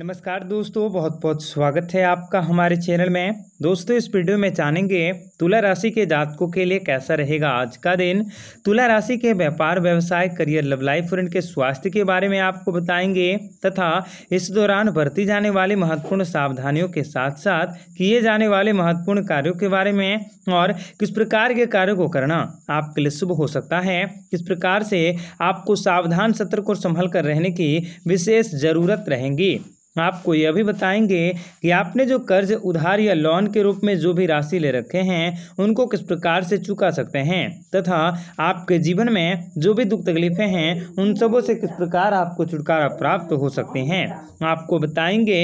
नमस्कार दोस्तों बहुत बहुत स्वागत है आपका हमारे चैनल में दोस्तों इस वीडियो में जानेंगे तुला राशि के जातकों के लिए कैसा रहेगा आज का दिन तुला राशि के व्यापार व्यवसाय करियर लव लाइफ और इनके स्वास्थ्य के बारे में आपको बताएंगे तथा इस दौरान बरती जाने वाली महत्वपूर्ण सावधानियों के साथ साथ किए जाने वाले महत्वपूर्ण कार्यों के बारे में और किस प्रकार के कार्यों को करना आपके लिए शुभ हो सकता है किस प्रकार से आपको सावधान सतर्क और संभल कर रहने की विशेष जरूरत रहेंगी आपको यह भी बताएंगे कि आपने जो कर्ज उधार या लोन के रूप में जो भी राशि ले रखे हैं उनको किस प्रकार से चुका सकते हैं तथा आपके जीवन में जो भी दुख तकलीफें हैं उन सबों से किस प्रकार आपको छुटकारा प्राप्त हो सकते हैं आपको बताएंगे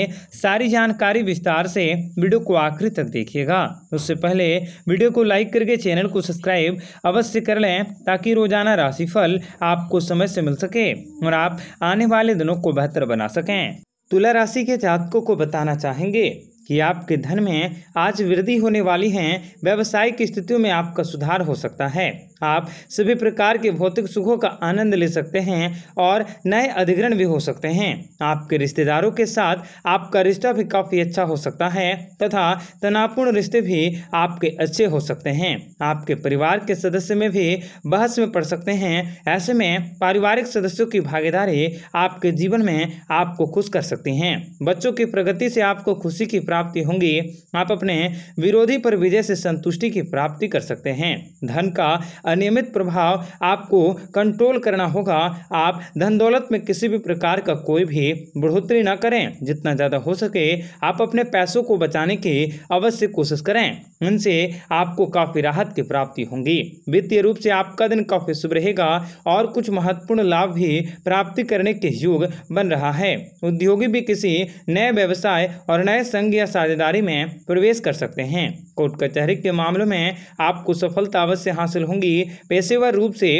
सारी जानकारी विस्तार से वीडियो को आखिर तक देखिएगा उससे पहले वीडियो को लाइक करके चैनल को सब्सक्राइब अवश्य कर लें ताकि रोजाना राशिफल आपको समय से मिल सके और आप आने वाले दिनों को बेहतर बना सकें तुला राशि के जातकों को बताना चाहेंगे कि आपके धन में आज वृद्धि होने वाली है व्यवसायिक स्थितियों में आपका सुधार हो सकता है आप सभी प्रकार के भौतिक सुखों का आनंद ले सकते हैं और नए अधिग्रहण भी हो सकते हैं आपके रिश्तेदारों के साथ आपका रिश्ता भी काफ़ी अच्छा हो सकता है तथा तनावपूर्ण रिश्ते भी आपके अच्छे हो सकते हैं आपके परिवार के सदस्य में भी बहस में पड़ सकते हैं ऐसे में पारिवारिक सदस्यों की भागीदारी आपके जीवन में आपको खुश कर सकती हैं बच्चों की प्रगति से आपको खुशी की प्राप्ति होंगी आप अपने विरोधी पर विजय से संतुष्टि की प्राप्ति कर सकते हैं धन का अनियमित प्रभाव आपको कंट्रोल करना होगा आप धन दौलत में किसी भी प्रकार का कोई भी बढ़ोतरी न करें जितना ज़्यादा हो सके आप अपने पैसों को बचाने की अवश्य कोशिश करें उनसे आपको काफ़ी राहत की प्राप्ति होंगी वित्तीय रूप से आपका दिन काफ़ी शुभ रहेगा और कुछ महत्वपूर्ण लाभ भी प्राप्ति करने के योग बन रहा है उद्योगी भी किसी नए व्यवसाय और नए संघ या साझेदारी में प्रवेश कर सकते हैं कोर्ट कचहरी के मामलों में आपको सफलता अवश्य हासिल होंगी पेशेवर रूप से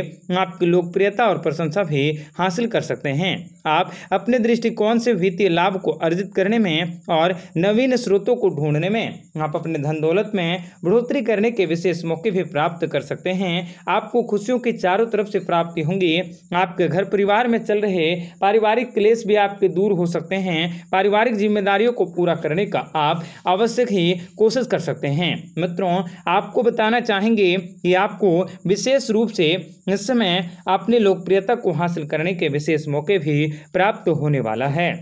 आपकी लोकप्रियता और प्रशंसा भी हासिल कर सकते हैं आप अपने दृष्टिकोण से वित्तीय लाभ को अर्जित करने में और नवीन स्रोतों को ढूंढने में आप अपने धन दौलत में बढ़ोतरी करने के विशेष मौके भी प्राप्त कर सकते हैं आपको खुशियों की चारों तरफ से प्राप्ति होंगी आपके घर परिवार में चल रहे पारिवारिक क्लेश भी आपके दूर हो सकते हैं पारिवारिक जिम्मेदारियों को पूरा करने का आप अवश्य ही कोशिश कर सकते हैं मित्रों आपको बताना चाहेंगे कि आपको विशेष रूप से इस समय अपनी लोकप्रियता को हासिल करने के विशेष मौके भी प्राप्त होने वाला है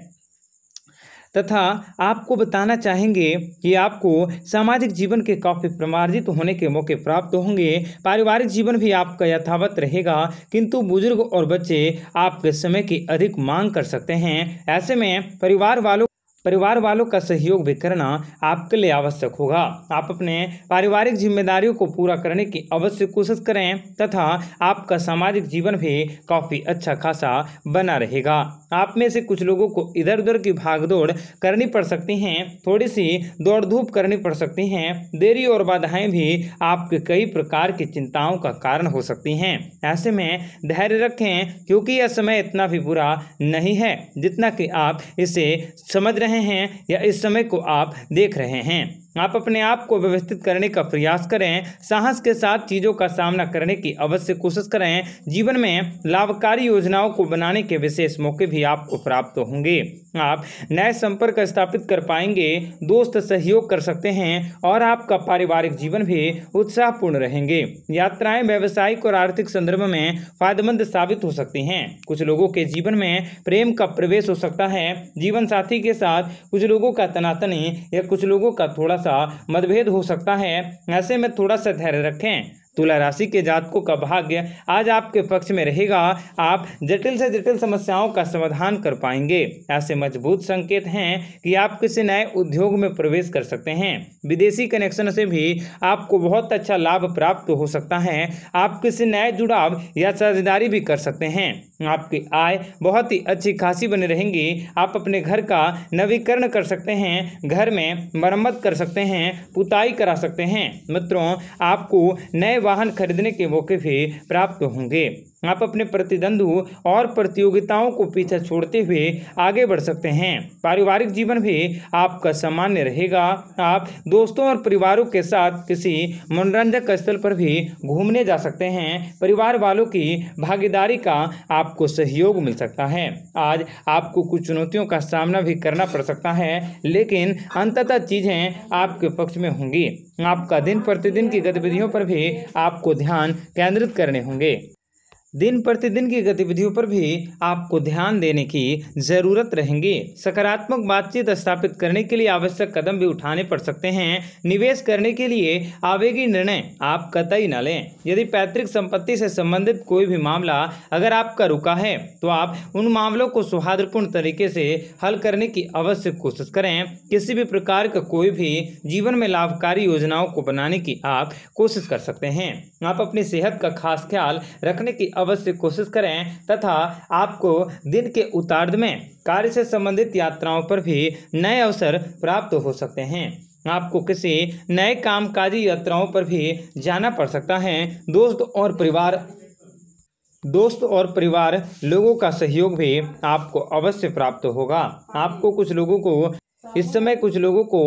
तथा आपको बताना चाहेंगे कि आपको सामाजिक जीवन के काफ़ी प्रमार्जित होने के मौके प्राप्त होंगे पारिवारिक जीवन भी आपका यथावत रहेगा किंतु बुजुर्ग और बच्चे आपके समय की अधिक मांग कर सकते हैं ऐसे में परिवार वालों परिवार वालों का सहयोग भी करना आपके लिए आवश्यक होगा आप अपने पारिवारिक जिम्मेदारियों को पूरा करने की अवश्य कोशिश करें तथा आपका सामाजिक जीवन भी काफ़ी अच्छा खासा बना रहेगा आप में से कुछ लोगों को इधर उधर की भागदौड़ करनी पड़ सकती हैं थोड़ी सी दौड़ धूप करनी पड़ सकती हैं देरी और बाधाएं भी आपके कई प्रकार की चिंताओं का कारण हो सकती हैं ऐसे में धैर्य रखें क्योंकि यह समय इतना भी बुरा नहीं है जितना कि आप इसे समझ रहे रहे हैं या इस समय को आप देख रहे हैं आप अपने आप को व्यवस्थित करने का प्रयास करें साहस के साथ चीज़ों का सामना करने की अवश्य कोशिश करें जीवन में लाभकारी योजनाओं को बनाने के विशेष मौके भी आपको प्राप्त होंगे आप नए संपर्क स्थापित कर पाएंगे दोस्त सहयोग कर सकते हैं और आपका पारिवारिक जीवन भी उत्साहपूर्ण रहेंगे यात्राएं व्यवसायिक और आर्थिक संदर्भ में फायदेमंद साबित हो सकती हैं कुछ लोगों के जीवन में प्रेम का प्रवेश हो सकता है जीवन साथी के साथ कुछ लोगों का तनातनी या कुछ लोगों का थोड़ा सा मतभेद हो सकता है ऐसे में थोड़ा सा धैर्य रखें तुला राशि के जातकों का भाग्य आज आपके पक्ष में रहेगा आप जटिल से जटिल समस्याओं का समाधान कर पाएंगे ऐसे मजबूत संकेत हैं कि आप किसी नए उद्योग में प्रवेश कर सकते हैं विदेशी कनेक्शन से भी आपको बहुत अच्छा लाभ प्राप्त हो सकता है आप किसी नए जुड़ाव या साझेदारी भी कर सकते हैं आपकी आय बहुत ही अच्छी खासी बने रहेंगी आप अपने घर का नवीकरण कर सकते हैं घर में मरम्मत कर सकते हैं पुताई करा सकते हैं मित्रों आपको नए वाहन खरीदने के मौके भी प्राप्त होंगे आप अपने प्रतिद्वंदों और प्रतियोगिताओं को पीछे छोड़ते हुए आगे बढ़ सकते हैं पारिवारिक जीवन भी आपका सामान्य रहेगा आप दोस्तों और परिवारों के साथ किसी मनोरंजक स्थल पर भी घूमने जा सकते हैं परिवार वालों की भागीदारी का आपको सहयोग मिल सकता है आज आपको कुछ चुनौतियों का सामना भी करना पड़ सकता है लेकिन अंततः चीज़ें आपके पक्ष में होंगी आपका दिन प्रतिदिन की गतिविधियों पर भी आपको ध्यान केंद्रित करने होंगे दिन प्रतिदिन की गतिविधियों पर भी आपको ध्यान देने की जरूरत रहेगी सकारात्मक बातचीत स्थापित करने के लिए आवश्यक कदम भी उठाने पड़ सकते हैं निवेश करने के लिए आवेगी निर्णय आप कतई न लें यदि पैतृक संपत्ति से संबंधित कोई भी मामला अगर आपका रुका है तो आप उन मामलों को सौहार्दपूर्ण तरीके से हल करने की अवश्य कोशिश करें किसी भी प्रकार का कोई भी जीवन में लाभकारी योजनाओं को बनाने की आप कोशिश कर सकते हैं आप अपनी सेहत का खास ख्याल रखने की अवश्य कोशिश करें तथा आपको दिन के उतार्द में कार्य से संबंधित यात्राओं पर भी नए अवसर प्राप्त हो सकते हैं आपको किसी नए कामकाजी यात्राओं पर भी जाना पड़ सकता है दोस्त और परिवार दोस्त और परिवार लोगों का सहयोग भी आपको अवश्य प्राप्त होगा आपको कुछ लोगों को इस समय कुछ लोगों को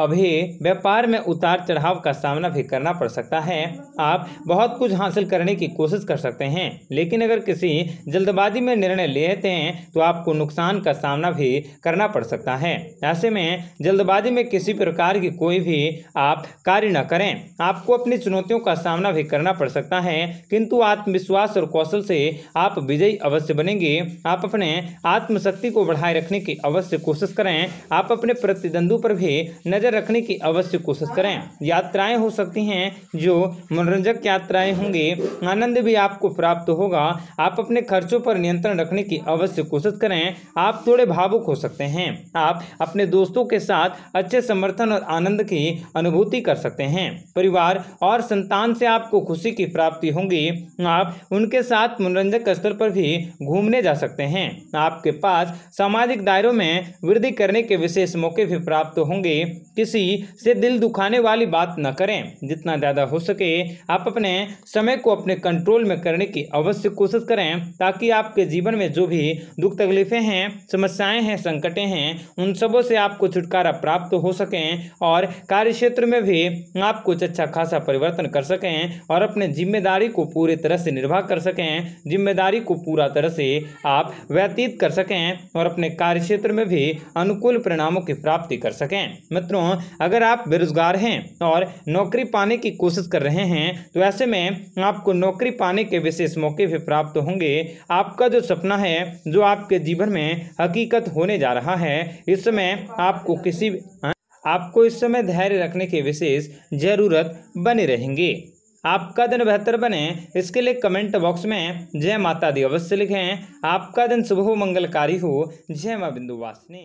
अभी व्यापार में उतार चढ़ाव का सामना भी करना पड़ सकता है आप बहुत कुछ हासिल करने की कोशिश कर सकते हैं लेकिन अगर किसी जल्दबाजी में निर्णय लेते हैं तो आपको नुकसान का सामना भी करना पड़ सकता है ऐसे में जल्दबाजी में किसी प्रकार की कोई भी आप कार्य न करें आपको अपनी चुनौतियों का सामना भी करना पड़ सकता है किंतु आत्मविश्वास और कौशल से आप विजयी अवश्य बनेंगे आप अपने आत्मशक्ति को बढ़ाए रखने की अवश्य कोशिश करें आप अपने प्रतिद्वंदों पर भी नज़र रखने की अवश्य कोशिश करें यात्राएं हो सकती हैं जो मनोरंजक यात्राएं होंगी आनंद भी आपको प्राप्त होगा आप अपने खर्चों पर नियंत्रण रखने की अवश्य कोशिश करें आप थोड़े भावुक हो सकते हैं आप अपने दोस्तों के साथ अच्छे समर्थन और आनंद की अनुभूति कर सकते हैं परिवार और संतान से आपको खुशी की प्राप्ति होगी आप उनके साथ मनोरंजक स्तर पर भी घूमने जा सकते हैं आपके पास सामाजिक दायरों में वृद्धि करने के विशेष इस मौके पर प्राप्त होंगे किसी से दिल दुखाने वाली बात न करें जितना ज़्यादा हो सके आप अपने समय को अपने कंट्रोल में करने की अवश्य कोशिश करें ताकि आपके जीवन में जो भी दुख तकलीफें हैं समस्याएं हैं संकटें हैं उन सबों से आपको छुटकारा प्राप्त हो सकें और कार्य क्षेत्र में भी आप कुछ अच्छा खासा परिवर्तन कर सकें और अपने जिम्मेदारी को पूरी तरह से निर्वाह कर सकें जिम्मेदारी को पूरा तरह से आप व्यतीत कर सकें और अपने कार्य क्षेत्र में भी अनुकूल परिणामों की प्राप्ति कर सकें मित्रों अगर आप बेरोजगार हैं और नौकरी पाने की कोशिश कर रहे हैं तो ऐसे में आपको नौकरी पाने के विशेष मौके भी प्राप्त होंगे आपका जो सपना है जो आपके जीवन में हकीकत होने जा रहा है इस समय आपको किसी हाँ, आपको इस समय धैर्य रखने की विशेष जरूरत बनी रहेंगी आपका दिन बेहतर बने इसके लिए कमेंट बॉक्स में जय माता दी अवश्य लिखें आपका दिन शुभ हो मंगलकारी हो जय माँ बिंदु वासनी